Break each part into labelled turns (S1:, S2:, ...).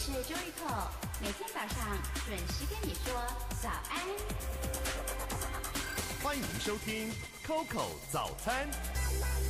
S1: 我是周玉口，每天早上准时跟你说早安。欢迎收听 COCO 早餐。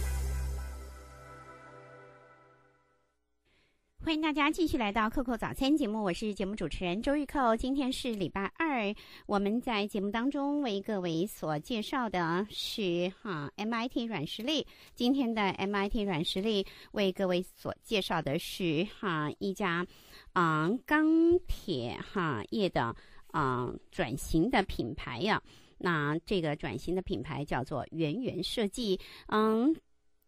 S1: 欢迎大家继续来到扣扣早餐节目，我是节目主持人周玉扣。今天是礼拜二，我们在节目当中为各位所介绍的是哈 MIT 软实力。今天的 MIT 软实力为各位所介绍的是哈一家啊钢铁行业的啊转型的品牌呀。那这个转型的品牌叫做圆圆设计。嗯，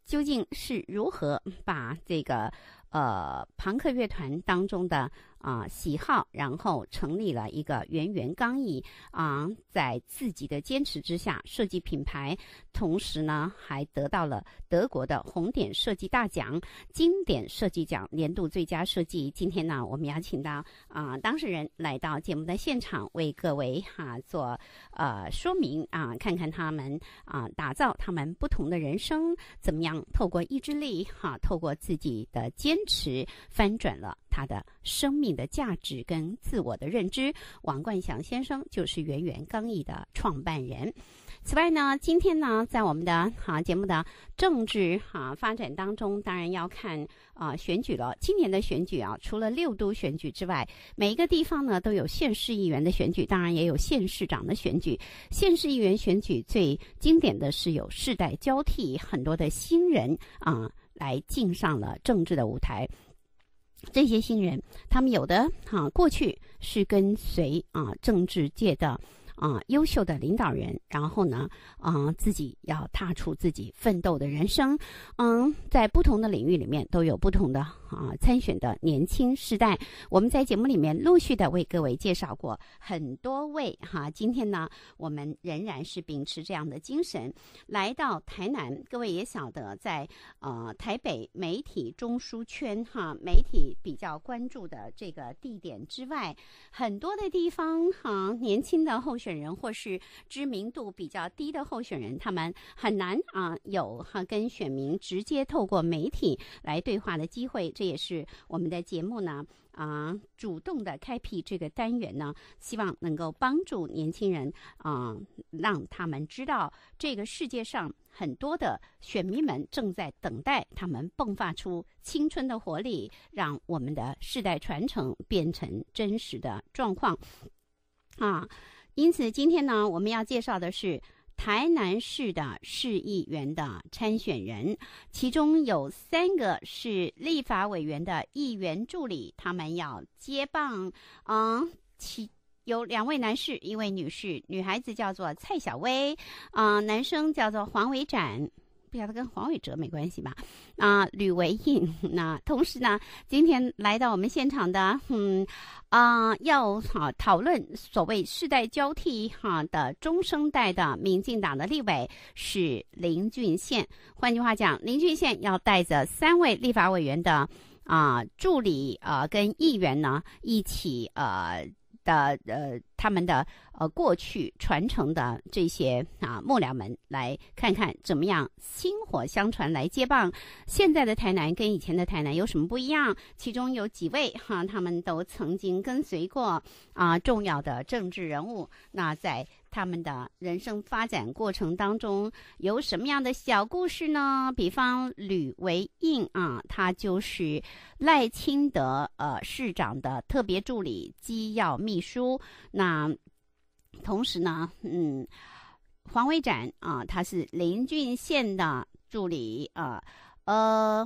S1: 究竟是如何把这个？呃，朋克乐团当中的。啊，喜好，然后成立了一个圆圆钢毅啊，在自己的坚持之下设计品牌，同时呢还得到了德国的红点设计大奖、经典设计奖、年度最佳设计。今天呢，我们邀请到啊当事人来到节目的现场，为各位哈做呃说明啊，看看他们啊打造他们不同的人生，怎么样透过意志力哈，透过自己的坚持翻转了。他的生命的价值跟自我的认知，王冠祥先生就是圆圆刚毅的创办人。此外呢，今天呢，在我们的哈节目的政治哈发展当中，当然要看啊选举了。今年的选举啊，除了六都选举之外，每一个地方呢都有县市议员的选举，当然也有县市长的选举。县市议员选举最经典的是有世代交替，很多的新人啊来进上了政治的舞台。这些新人，他们有的哈，过去是跟随啊？政治界的。啊，优秀的领导人，然后呢，啊，自己要踏出自己奋斗的人生，嗯，在不同的领域里面都有不同的啊参选的年轻世代。我们在节目里面陆续的为各位介绍过很多位哈，今天呢，我们仍然是秉持这样的精神来到台南，各位也晓得在呃台北媒体中枢圈哈，媒体比较关注的这个地点之外，很多的地方哈，年轻的候选。本人或是知名度比较低的候选人，他们很难啊有哈跟选民直接透过媒体来对话的机会。这也是我们的节目呢啊主动的开辟这个单元呢，希望能够帮助年轻人啊，让他们知道这个世界上很多的选民们正在等待他们迸发出青春的活力，让我们的世代传承变成真实的状况啊。因此，今天呢，我们要介绍的是台南市的市议员的参选人，其中有三个是立法委员的议员助理，他们要接棒。嗯，其有两位男士，一位女士，女孩子叫做蔡小薇，啊，男生叫做黄伟展。不晓得跟黄伟哲没关系吧？啊，吕维印。那同时呢，今天来到我们现场的，嗯，啊，要讨讨论所谓世代交替哈的中生代的民进党的立委是林俊宪。换句话讲，林俊宪要带着三位立法委员的啊助理呃跟议员呢一起呃。的呃，他们的呃过去传承的这些啊幕僚们，来看看怎么样薪火相传来接棒。现在的台南跟以前的台南有什么不一样？其中有几位哈，他们都曾经跟随过啊重要的政治人物。那在。他们的人生发展过程当中有什么样的小故事呢？比方吕维应啊，他就是赖清德呃市长的特别助理、机要秘书。那同时呢，嗯，黄伟展啊，他是林俊宪的助理啊，呃，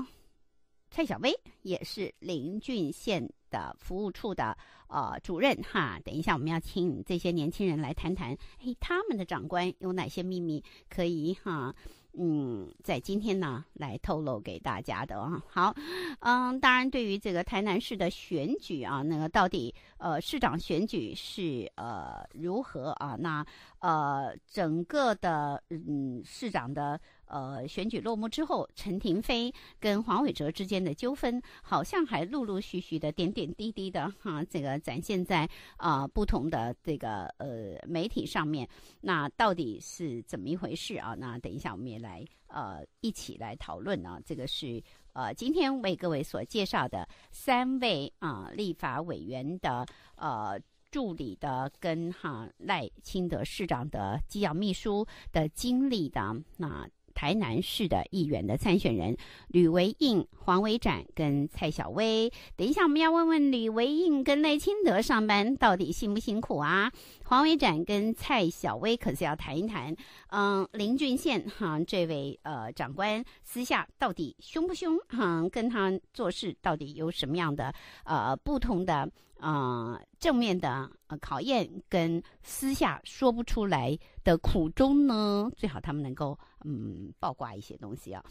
S1: 蔡小薇也是林俊宪。的服务处的呃主任哈，等一下我们要请这些年轻人来谈谈，哎，他们的长官有哪些秘密可以哈嗯，在今天呢来透露给大家的啊，好，嗯，当然对于这个台南市的选举啊，那个到底呃市长选举是呃如何啊，那呃整个的嗯市长的。呃，选举落幕之后，陈廷飞跟黄伟哲之间的纠纷，好像还陆陆续续的、点点滴滴的哈，这个展现在啊不同的这个呃媒体上面。那到底是怎么一回事啊？那等一下我们也来呃一起来讨论啊，这个是呃今天为各位所介绍的三位啊立法委员的呃助理的跟哈赖清德市长的机要秘书的经历的那。台南市的议员的参选人吕维应、黄维展跟蔡小薇。等一下我们要问问吕维应跟赖清德上班到底辛不辛苦啊？黄维展跟蔡小薇可是要谈一谈，嗯，林俊宪哈，这位呃长官私下到底凶不凶？哈，跟他做事到底有什么样的呃不同的？啊，正面的呃考验跟私下说不出来的苦衷呢，最好他们能够嗯曝光一些东西啊。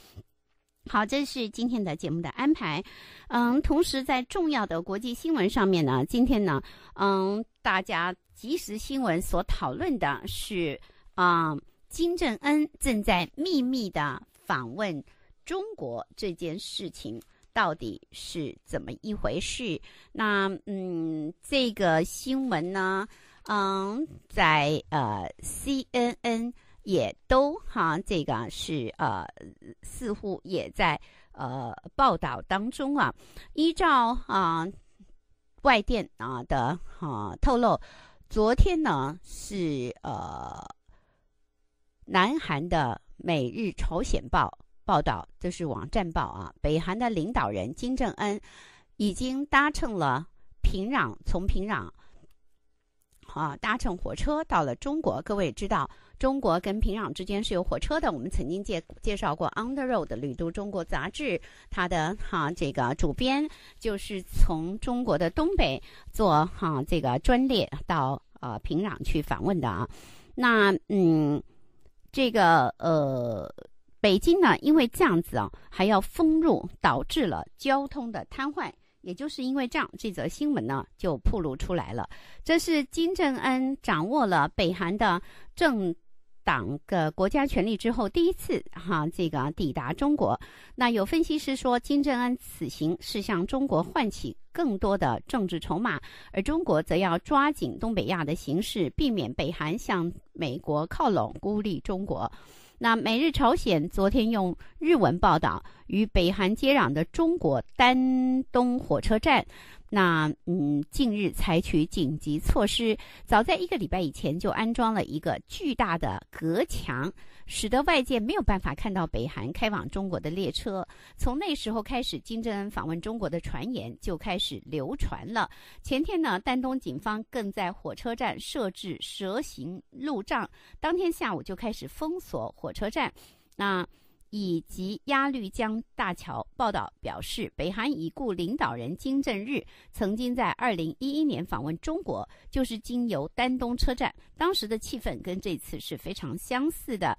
S1: 好，这是今天的节目的安排。嗯，同时在重要的国际新闻上面呢，今天呢，嗯，大家即时新闻所讨论的是，啊，金正恩正在秘密的访问中国这件事情。到底是怎么一回事？那嗯，这个新闻呢，嗯，在呃 C N N 也都哈，这个是呃，似乎也在呃报道当中啊。依照啊外电啊的啊透露，昨天呢是呃南韩的《每日朝鲜报》。报道这是网站报啊，北韩的领导人金正恩已经搭乘了平壤从平壤啊搭乘火车到了中国。各位知道，中国跟平壤之间是有火车的。我们曾经介介绍过《On the Road》的《旅途中国》杂志，它的哈这个主编就是从中国的东北坐哈这个专列到呃平壤去访问的啊。那嗯，这个呃。北京呢，因为这样子啊，还要封路，导致了交通的瘫痪。也就是因为这样，这则新闻呢就披露出来了。这是金正恩掌握了北韩的政党的国家权力之后第一次哈这个抵达中国。那有分析师说，金正恩此行是向中国换取更多的政治筹码，而中国则要抓紧东北亚的形势，避免北韩向美国靠拢，孤立中国。那美日朝鲜昨天用日文报道，与北韩接壤的中国丹东火车站。那嗯，近日采取紧急措施，早在一个礼拜以前就安装了一个巨大的隔墙，使得外界没有办法看到北韩开往中国的列车。从那时候开始，金正恩访问中国的传言就开始流传了。前天呢，丹东警方更在火车站设置蛇形路障，当天下午就开始封锁火车站。那。以及鸭绿江大桥报道表示，北韩已故领导人金正日曾经在二零一一年访问中国，就是经由丹东车站，当时的气氛跟这次是非常相似的。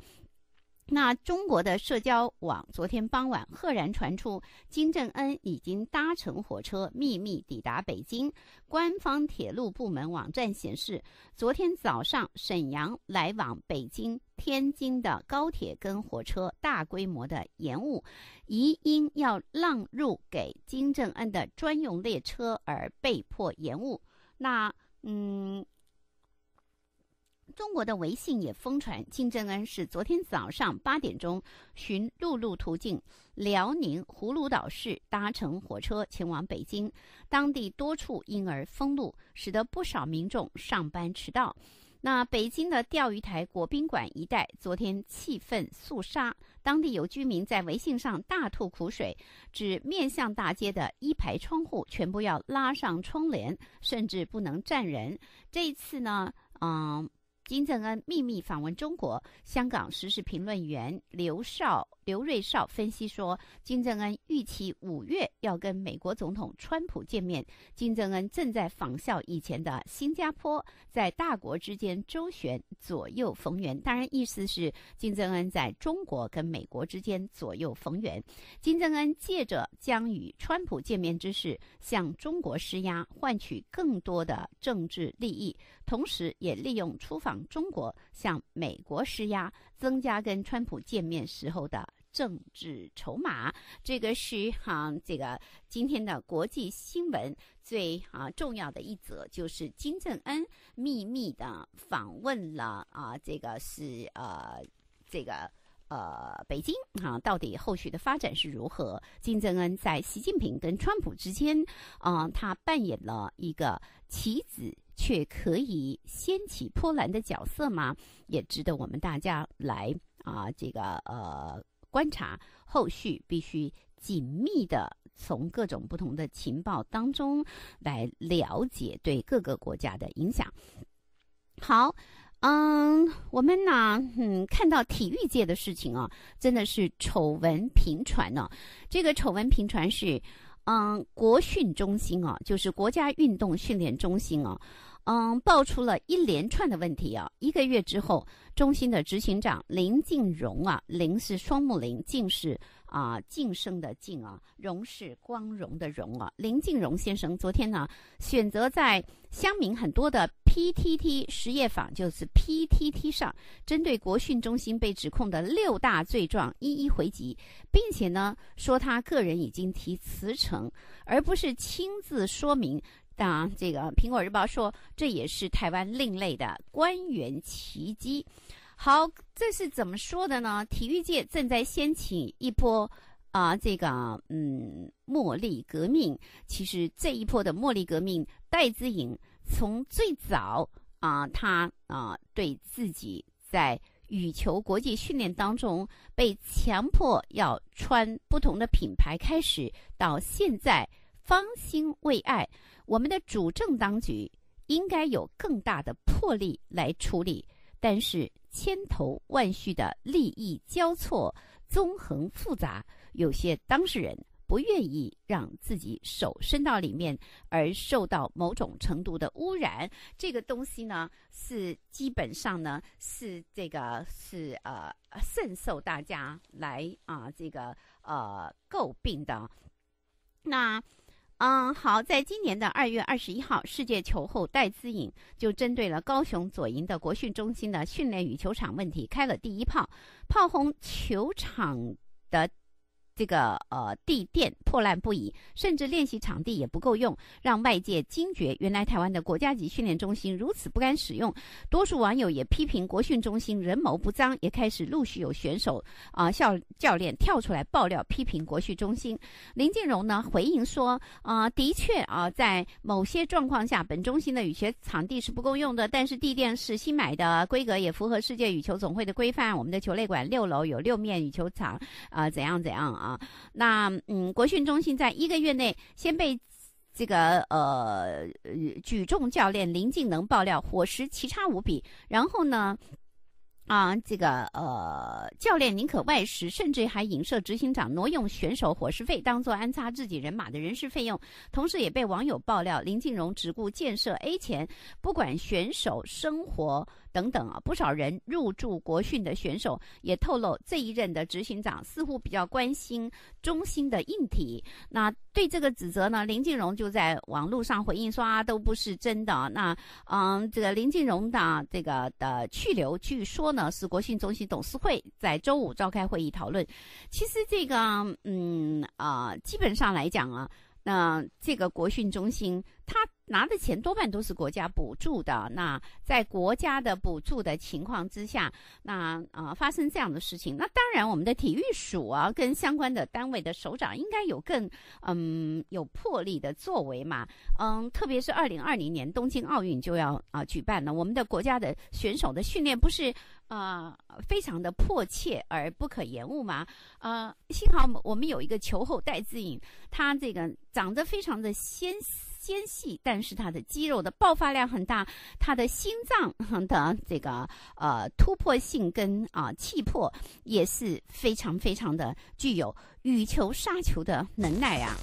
S1: 那中国的社交网昨天傍晚赫然传出，金正恩已经搭乘火车秘密抵达北京。官方铁路部门网站显示，昨天早上沈阳来往北京、天津的高铁跟火车大规模的延误，疑因要让入给金正恩的专用列车而被迫延误。那嗯。中国的微信也疯传，金正恩是昨天早上八点钟，寻陆路途径辽宁葫芦岛市，搭乘火车前往北京。当地多处因而封路，使得不少民众上班迟到。那北京的钓鱼台国宾馆一带，昨天气氛肃杀，当地有居民在微信上大吐苦水，指面向大街的一排窗户全部要拉上窗帘，甚至不能站人。这一次呢，嗯。金正恩秘密访问中国，香港时事评论员刘少。刘瑞绍分析说，金正恩预期五月要跟美国总统川普见面。金正恩正在仿效以前的新加坡，在大国之间周旋，左右逢源。当然，意思是金正恩在中国跟美国之间左右逢源。金正恩借着将与川普见面之事向中国施压，换取更多的政治利益，同时也利用出访中国向美国施压。增加跟川普见面时候的政治筹码，这个是哈这个今天的国际新闻最啊重要的一则，就是金正恩秘密的访问了啊这个是呃这个呃北京啊到底后续的发展是如何？金正恩在习近平跟川普之间，啊，他扮演了一个棋子。却可以掀起波澜的角色吗？也值得我们大家来啊，这个呃观察后续，必须紧密的从各种不同的情报当中来了解对各个国家的影响。好，嗯，我们呢，嗯，看到体育界的事情啊，真的是丑闻频传呢。这个丑闻频传是。嗯，国训中心啊，就是国家运动训练中心啊，嗯，爆出了一连串的问题啊。一个月之后，中心的执行长林静荣啊，林是双木林，静是啊晋升的晋啊，荣是光荣的荣啊，林静荣先生昨天呢，选择在乡民很多的。P.T.T 实业坊就是 P.T.T 上针对国训中心被指控的六大罪状一一回击，并且呢说他个人已经提辞呈，而不是亲自说明。当这个《苹果日报》说这也是台湾另类的官员奇迹。好，这是怎么说的呢？体育界正在掀起一波啊，这个嗯茉莉革命。其实这一波的茉莉革命，戴姿颖。从最早啊，他啊，对自己在羽球国际训练当中被强迫要穿不同的品牌开始，到现在方兴未艾，我们的主政当局应该有更大的魄力来处理，但是千头万绪的利益交错、纵横复杂，有些当事人。不愿意让自己手伸到里面而受到某种程度的污染，这个东西呢是基本上呢是这个是呃甚受大家来啊这个呃诟病的。那嗯好，在今年的二月二十一号，世界球后戴资颖就针对了高雄左营的国训中心的训练与球场问题开了第一炮，炮轰球场的。这个呃，地垫破烂不已，甚至练习场地也不够用，让外界惊觉原来台湾的国家级训练中心如此不堪使用。多数网友也批评国训中心人谋不臧，也开始陆续有选手啊、校教练跳出来爆料批评国训中心。林敬荣呢回应说，啊，的确啊，在某些状况下，本中心的羽球场地是不够用的，但是地垫是新买的，规格也符合世界羽球总会的规范。我们的球类馆六楼有六面羽球场，啊，怎样怎样。啊，那嗯，国训中心在一个月内先被这个呃举重教练林敬能爆料伙食奇差无比，然后呢，啊这个呃教练宁可外食，甚至还影射执行长挪用选手伙食费当做安插自己人马的人事费用，同时也被网友爆料林敬荣只顾建设 A 钱，不管选手生活。等等啊，不少人入驻国训的选手也透露，这一任的执行长似乎比较关心中心的硬体。那对这个指责呢，林靖荣就在网络上回应说啊，都不是真的。那嗯，这个林靖荣的这个的去留，据说呢是国训中心董事会在周五召开会议讨论。其实这个嗯啊，基本上来讲啊，那这个国训中心他。拿的钱多半都是国家补助的。那在国家的补助的情况之下，那啊发生这样的事情，那当然我们的体育署啊跟相关的单位的首长应该有更嗯有魄力的作为嘛。嗯，特别是二零二零年东京奥运就要啊举办了，我们的国家的选手的训练不是啊非常的迫切而不可延误嘛。呃，幸好我们有一个球后戴资颖，她这个长得非常的纤细。纤细，但是他的肌肉的爆发量很大，他的心脏的这个呃突破性跟啊气魄也是非常非常的具有羽球杀球的能耐啊。